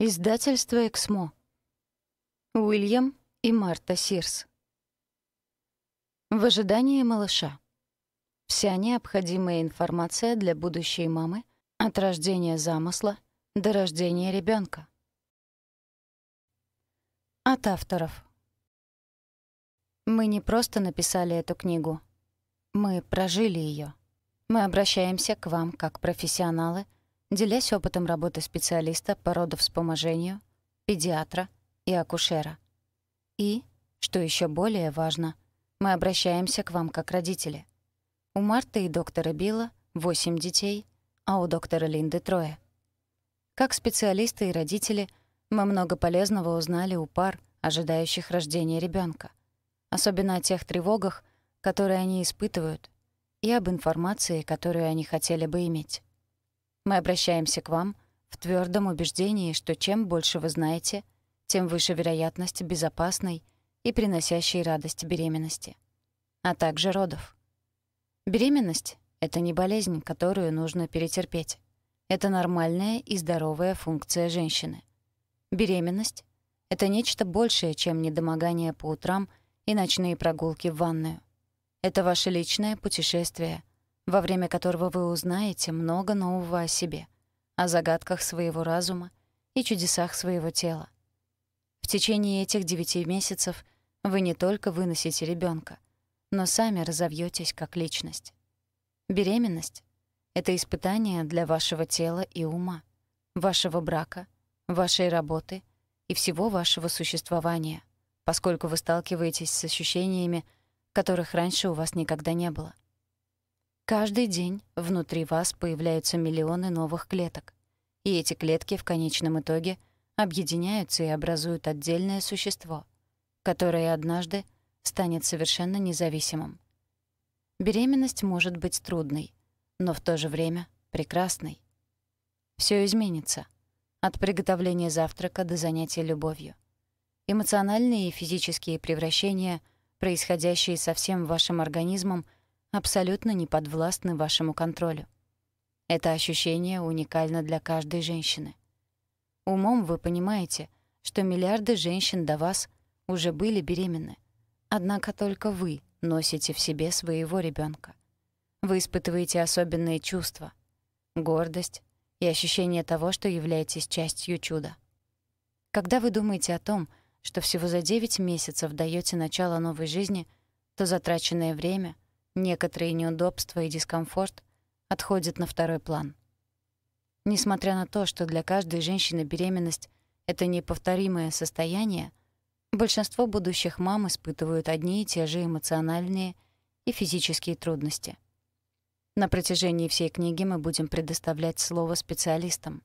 Издательство «Эксмо». Уильям и Марта Сирс. В ожидании малыша. Вся необходимая информация для будущей мамы от рождения замысла до рождения ребенка. От авторов. Мы не просто написали эту книгу. Мы прожили ее. Мы обращаемся к вам как профессионалы — делясь опытом работы специалиста по родовспоможению, педиатра и акушера. И, что еще более важно, мы обращаемся к вам как родители. У Марты и доктора Билла 8 детей, а у доктора Линды трое. Как специалисты и родители, мы много полезного узнали у пар, ожидающих рождения ребенка, особенно о тех тревогах, которые они испытывают, и об информации, которую они хотели бы иметь. Мы обращаемся к вам в твердом убеждении, что чем больше вы знаете, тем выше вероятность безопасной и приносящей радость беременности, а также родов. Беременность — это не болезнь, которую нужно перетерпеть. Это нормальная и здоровая функция женщины. Беременность — это нечто большее, чем недомогание по утрам и ночные прогулки в ванную. Это ваше личное путешествие во время которого вы узнаете много нового о себе, о загадках своего разума и чудесах своего тела. В течение этих девяти месяцев вы не только выносите ребенка, но сами разовьетесь как личность. Беременность — это испытание для вашего тела и ума, вашего брака, вашей работы и всего вашего существования, поскольку вы сталкиваетесь с ощущениями, которых раньше у вас никогда не было — Каждый день внутри вас появляются миллионы новых клеток. И эти клетки в конечном итоге объединяются и образуют отдельное существо, которое однажды станет совершенно независимым. Беременность может быть трудной, но в то же время прекрасной. Все изменится. От приготовления завтрака до занятия любовью. Эмоциональные и физические превращения, происходящие со всем вашим организмом — абсолютно не подвластны вашему контролю. Это ощущение уникально для каждой женщины. Умом вы понимаете, что миллиарды женщин до вас уже были беременны. Однако только вы носите в себе своего ребенка. Вы испытываете особенные чувства, гордость и ощущение того, что являетесь частью чуда. Когда вы думаете о том, что всего за 9 месяцев даёте начало новой жизни, то затраченное время — некоторые неудобства и дискомфорт отходят на второй план. Несмотря на то, что для каждой женщины беременность — это неповторимое состояние, большинство будущих мам испытывают одни и те же эмоциональные и физические трудности. На протяжении всей книги мы будем предоставлять слово специалистам.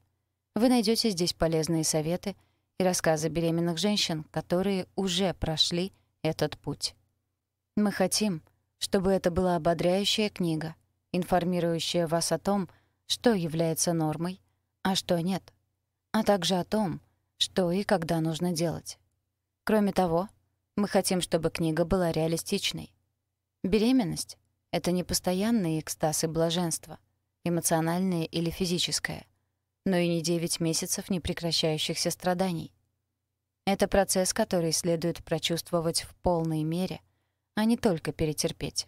Вы найдете здесь полезные советы и рассказы беременных женщин, которые уже прошли этот путь. Мы хотим — чтобы это была ободряющая книга, информирующая вас о том, что является нормой, а что нет, а также о том, что и когда нужно делать. Кроме того, мы хотим, чтобы книга была реалистичной. Беременность — это не постоянные экстаз и блаженство, эмоциональное или физическое, но и не 9 месяцев непрекращающихся страданий. Это процесс, который следует прочувствовать в полной мере — а не только перетерпеть.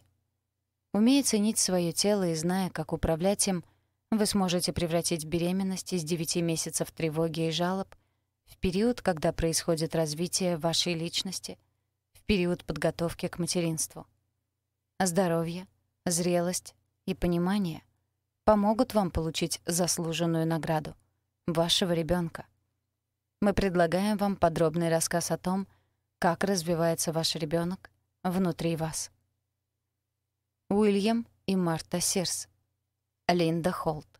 Умея ценить свое тело и зная, как управлять им, вы сможете превратить беременность из 9 месяцев тревоги и жалоб в период, когда происходит развитие вашей личности, в период подготовки к материнству. Здоровье, зрелость и понимание помогут вам получить заслуженную награду — вашего ребенка. Мы предлагаем вам подробный рассказ о том, как развивается ваш ребенок внутри вас. Уильям и Марта Сирс. Линда Холт.